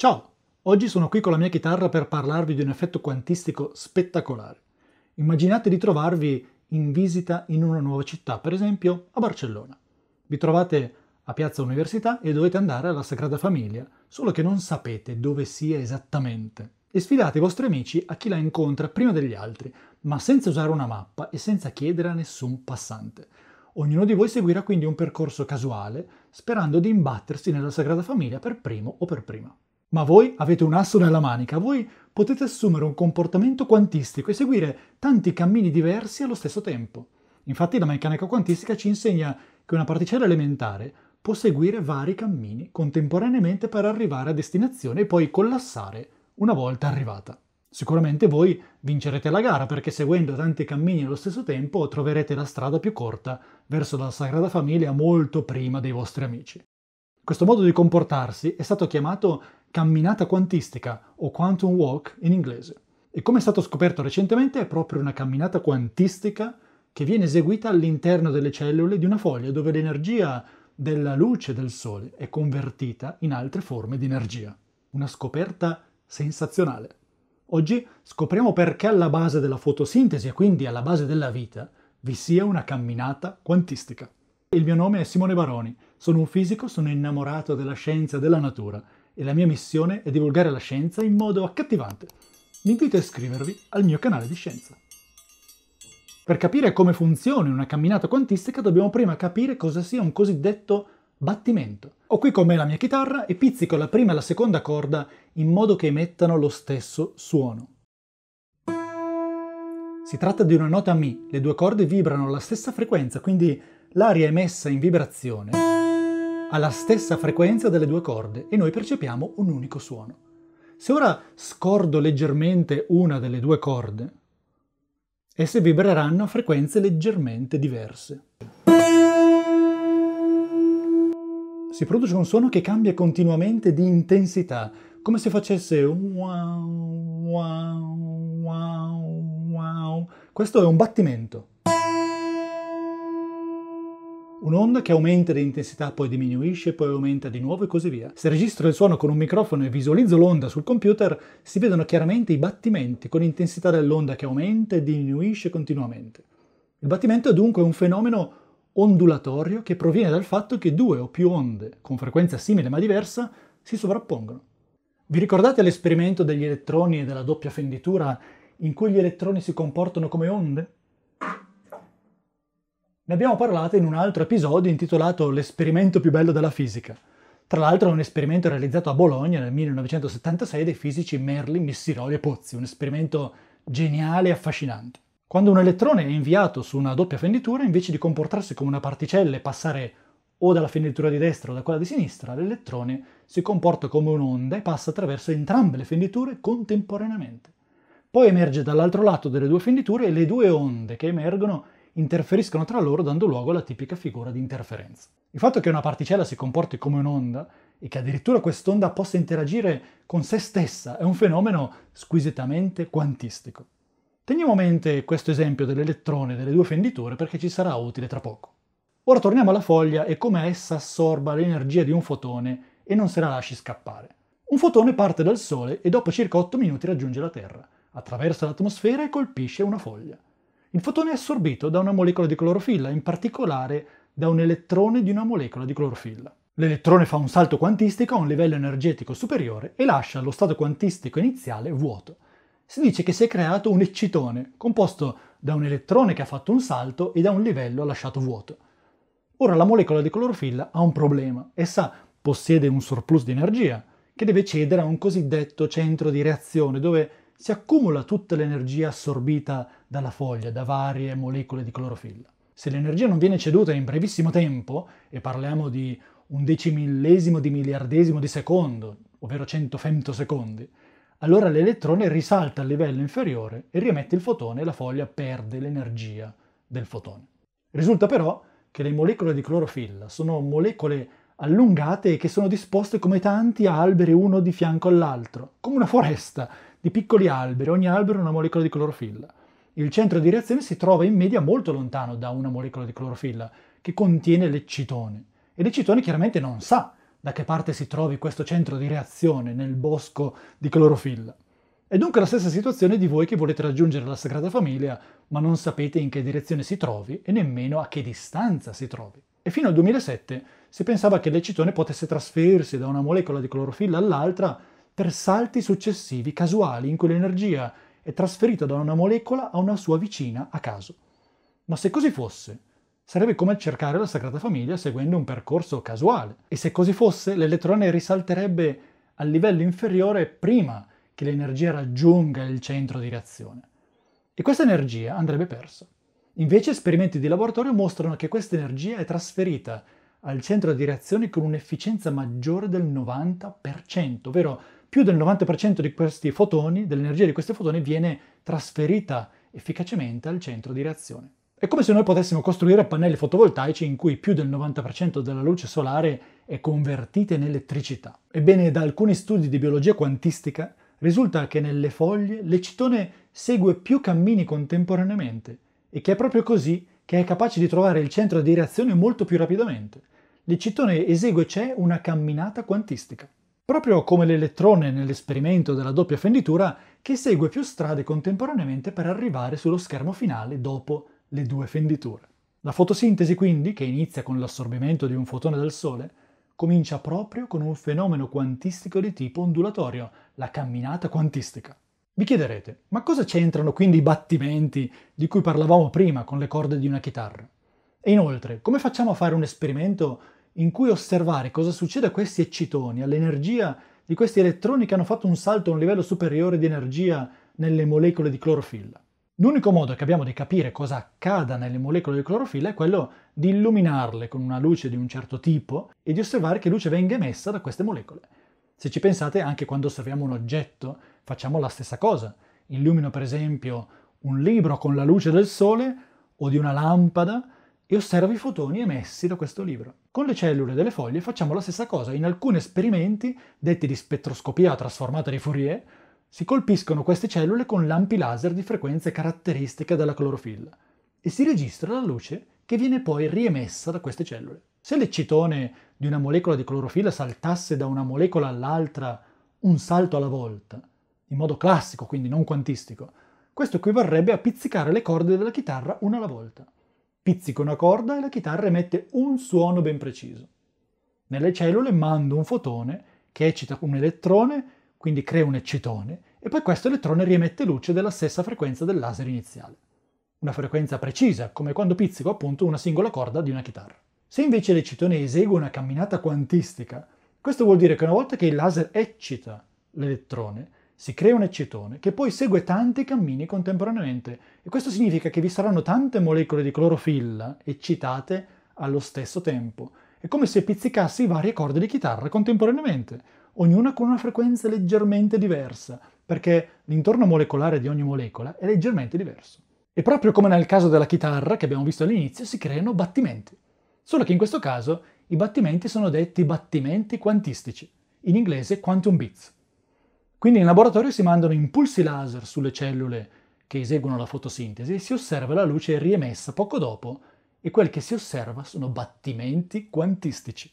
Ciao! Oggi sono qui con la mia chitarra per parlarvi di un effetto quantistico spettacolare. Immaginate di trovarvi in visita in una nuova città, per esempio a Barcellona. Vi trovate a Piazza Università e dovete andare alla Sagrada Famiglia, solo che non sapete dove sia esattamente. E sfidate i vostri amici a chi la incontra prima degli altri, ma senza usare una mappa e senza chiedere a nessun passante. Ognuno di voi seguirà quindi un percorso casuale, sperando di imbattersi nella Sagrada Famiglia per primo o per prima. Ma voi avete un asso nella manica, voi potete assumere un comportamento quantistico e seguire tanti cammini diversi allo stesso tempo. Infatti la meccanica quantistica ci insegna che una particella elementare può seguire vari cammini contemporaneamente per arrivare a destinazione e poi collassare una volta arrivata. Sicuramente voi vincerete la gara perché seguendo tanti cammini allo stesso tempo troverete la strada più corta verso la Sagrada Famiglia molto prima dei vostri amici. Questo modo di comportarsi è stato chiamato camminata quantistica o quantum walk in inglese. E come è stato scoperto recentemente è proprio una camminata quantistica che viene eseguita all'interno delle cellule di una foglia dove l'energia della luce del sole è convertita in altre forme di energia. Una scoperta sensazionale. Oggi scopriamo perché alla base della fotosintesi e quindi alla base della vita vi sia una camminata quantistica. Il mio nome è Simone Baroni, sono un fisico, sono innamorato della scienza e della natura e la mia missione è divulgare la scienza in modo accattivante. Vi invito a iscrivervi al mio canale di scienza. Per capire come funziona una camminata quantistica dobbiamo prima capire cosa sia un cosiddetto battimento. Ho qui con me la mia chitarra e pizzico la prima e la seconda corda in modo che emettano lo stesso suono. Si tratta di una nota Mi, le due corde vibrano alla stessa frequenza, quindi l'aria emessa in vibrazione alla stessa frequenza delle due corde e noi percepiamo un unico suono. Se ora scordo leggermente una delle due corde, esse vibreranno a frequenze leggermente diverse. Si produce un suono che cambia continuamente di intensità, come se facesse wow, wow, wow, wow. Questo è un battimento. Un'onda che aumenta di intensità, poi diminuisce, poi aumenta di nuovo e così via. Se registro il suono con un microfono e visualizzo l'onda sul computer, si vedono chiaramente i battimenti con intensità dell'onda che aumenta e diminuisce continuamente. Il battimento è dunque un fenomeno ondulatorio che proviene dal fatto che due o più onde, con frequenza simile ma diversa, si sovrappongono. Vi ricordate l'esperimento degli elettroni e della doppia fenditura in cui gli elettroni si comportano come onde? Ne abbiamo parlato in un altro episodio intitolato L'esperimento più bello della fisica. Tra l'altro è un esperimento realizzato a Bologna nel 1976 dai fisici Merlin, Missiroli e Pozzi, un esperimento geniale e affascinante. Quando un elettrone è inviato su una doppia fenditura, invece di comportarsi come una particella e passare o dalla fenditura di destra o da quella di sinistra, l'elettrone si comporta come un'onda e passa attraverso entrambe le fenditure contemporaneamente. Poi emerge dall'altro lato delle due fenditure e le due onde che emergono interferiscono tra loro dando luogo alla tipica figura di interferenza. Il fatto che una particella si comporti come un'onda e che addirittura quest'onda possa interagire con se stessa è un fenomeno squisitamente quantistico. Teniamo a mente questo esempio dell'elettrone e delle due fenditure perché ci sarà utile tra poco. Ora torniamo alla foglia e come essa assorba l'energia di un fotone e non se la lasci scappare. Un fotone parte dal Sole e dopo circa 8 minuti raggiunge la Terra, attraversa l'atmosfera e colpisce una foglia. Il fotone è assorbito da una molecola di clorofilla, in particolare da un elettrone di una molecola di clorofilla. L'elettrone fa un salto quantistico a un livello energetico superiore e lascia lo stato quantistico iniziale vuoto. Si dice che si è creato un eccitone, composto da un elettrone che ha fatto un salto e da un livello lasciato vuoto. Ora la molecola di clorofilla ha un problema. Essa possiede un surplus di energia, che deve cedere a un cosiddetto centro di reazione, dove si accumula tutta l'energia assorbita dalla foglia, da varie molecole di clorofilla. Se l'energia non viene ceduta in brevissimo tempo, e parliamo di un decimillesimo di miliardesimo di secondo, ovvero 100 femtosecondi, allora l'elettrone risalta al livello inferiore e riemette il fotone e la foglia perde l'energia del fotone. Risulta però che le molecole di clorofilla sono molecole allungate e che sono disposte come tanti alberi uno di fianco all'altro, come una foresta di piccoli alberi, ogni albero una molecola di clorofilla. Il centro di reazione si trova in media molto lontano da una molecola di clorofilla che contiene l'eccitone e l'eccitone chiaramente non sa da che parte si trovi questo centro di reazione nel bosco di clorofilla. È dunque la stessa situazione di voi che volete raggiungere la Sagrada Famiglia, ma non sapete in che direzione si trovi e nemmeno a che distanza si trovi. E fino al 2007 si pensava che l'eccitone potesse trasferirsi da una molecola di clorofilla all'altra per salti successivi casuali in cui l'energia è trasferito da una molecola a una sua vicina a caso. Ma se così fosse, sarebbe come cercare la Sagrada Famiglia seguendo un percorso casuale. E se così fosse, l'elettrone risalterebbe al livello inferiore prima che l'energia raggiunga il centro di reazione. E questa energia andrebbe persa. Invece esperimenti di laboratorio mostrano che questa energia è trasferita al centro di reazione con un'efficienza maggiore del 90%, ovvero più del 90% di questi fotoni, dell'energia di questi fotoni, viene trasferita efficacemente al centro di reazione. È come se noi potessimo costruire pannelli fotovoltaici in cui più del 90% della luce solare è convertita in elettricità. Ebbene, da alcuni studi di biologia quantistica risulta che nelle foglie l'eccitone segue più cammini contemporaneamente e che è proprio così che è capace di trovare il centro di reazione molto più rapidamente. L'eccitone esegue c'è una camminata quantistica proprio come l'elettrone nell'esperimento della doppia fenditura che segue più strade contemporaneamente per arrivare sullo schermo finale dopo le due fenditure. La fotosintesi quindi, che inizia con l'assorbimento di un fotone dal Sole, comincia proprio con un fenomeno quantistico di tipo ondulatorio, la camminata quantistica. Vi chiederete, ma cosa c'entrano quindi i battimenti di cui parlavamo prima con le corde di una chitarra? E inoltre, come facciamo a fare un esperimento in cui osservare cosa succede a questi eccitoni, all'energia di questi elettroni che hanno fatto un salto a un livello superiore di energia nelle molecole di clorofilla. L'unico modo che abbiamo di capire cosa accada nelle molecole di clorofilla è quello di illuminarle con una luce di un certo tipo e di osservare che luce venga emessa da queste molecole. Se ci pensate, anche quando osserviamo un oggetto facciamo la stessa cosa. Illumino per esempio un libro con la luce del sole o di una lampada e osserva i fotoni emessi da questo libro. Con le cellule delle foglie facciamo la stessa cosa. In alcuni esperimenti, detti di spettroscopia trasformata di Fourier, si colpiscono queste cellule con lampi laser di frequenze caratteristiche della clorofilla e si registra la luce che viene poi riemessa da queste cellule. Se l'eccitone di una molecola di clorofilla saltasse da una molecola all'altra un salto alla volta, in modo classico, quindi non quantistico, questo equivarrebbe a pizzicare le corde della chitarra una alla volta pizzico una corda e la chitarra emette un suono ben preciso. Nelle cellule mando un fotone che eccita un elettrone, quindi crea un eccitone, e poi questo elettrone riemette luce della stessa frequenza del laser iniziale. Una frequenza precisa, come quando pizzico appunto una singola corda di una chitarra. Se invece l'eccitone esegue una camminata quantistica, questo vuol dire che una volta che il laser eccita l'elettrone, si crea un eccitone che poi segue tanti cammini contemporaneamente e questo significa che vi saranno tante molecole di clorofilla eccitate allo stesso tempo. È come se pizzicassi varie corde di chitarra contemporaneamente, ognuna con una frequenza leggermente diversa, perché l'intorno molecolare di ogni molecola è leggermente diverso. E proprio come nel caso della chitarra che abbiamo visto all'inizio, si creano battimenti. Solo che in questo caso i battimenti sono detti battimenti quantistici, in inglese quantum beats. Quindi in laboratorio si mandano impulsi laser sulle cellule che eseguono la fotosintesi e si osserva la luce riemessa poco dopo e quel che si osserva sono battimenti quantistici.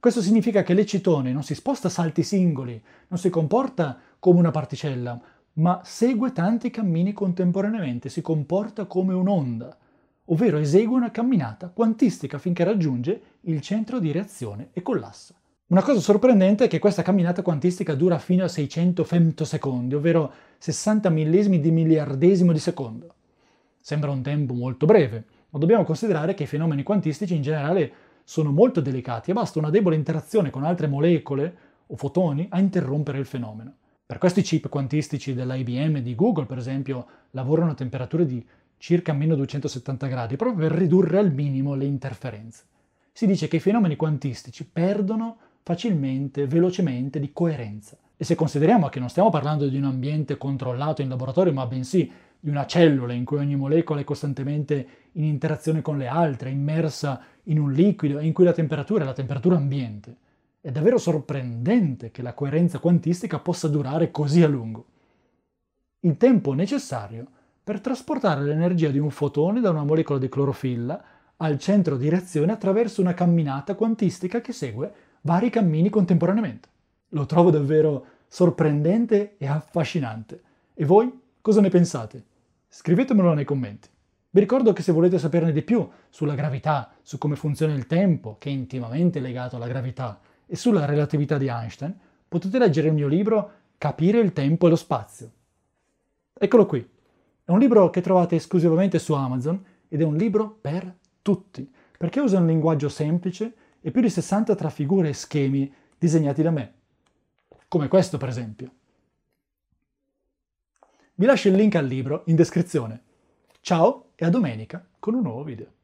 Questo significa che l'eccitone non si sposta a salti singoli, non si comporta come una particella, ma segue tanti cammini contemporaneamente, si comporta come un'onda, ovvero esegue una camminata quantistica finché raggiunge il centro di reazione e collassa. Una cosa sorprendente è che questa camminata quantistica dura fino a 600 femtosecondi, ovvero 60 millesimi di miliardesimo di secondo. Sembra un tempo molto breve, ma dobbiamo considerare che i fenomeni quantistici in generale sono molto delicati e basta una debole interazione con altre molecole o fotoni a interrompere il fenomeno. Per questo i chip quantistici dell'IBM e di Google, per esempio, lavorano a temperature di circa meno 270 gradi, proprio per ridurre al minimo le interferenze. Si dice che i fenomeni quantistici perdono facilmente, velocemente di coerenza. E se consideriamo che non stiamo parlando di un ambiente controllato in laboratorio, ma bensì di una cellula in cui ogni molecola è costantemente in interazione con le altre, immersa in un liquido e in cui la temperatura è la temperatura ambiente, è davvero sorprendente che la coerenza quantistica possa durare così a lungo. Il tempo necessario per trasportare l'energia di un fotone da una molecola di clorofilla al centro di reazione attraverso una camminata quantistica che segue vari cammini contemporaneamente. Lo trovo davvero sorprendente e affascinante. E voi cosa ne pensate? Scrivetemelo nei commenti. Vi ricordo che se volete saperne di più sulla gravità, su come funziona il tempo, che è intimamente legato alla gravità, e sulla relatività di Einstein, potete leggere il mio libro Capire il tempo e lo spazio. Eccolo qui. È un libro che trovate esclusivamente su Amazon ed è un libro per tutti, perché usa un linguaggio semplice e più di 60 tra figure e schemi disegnati da me, come questo per esempio. Vi lascio il link al libro in descrizione. Ciao e a domenica con un nuovo video.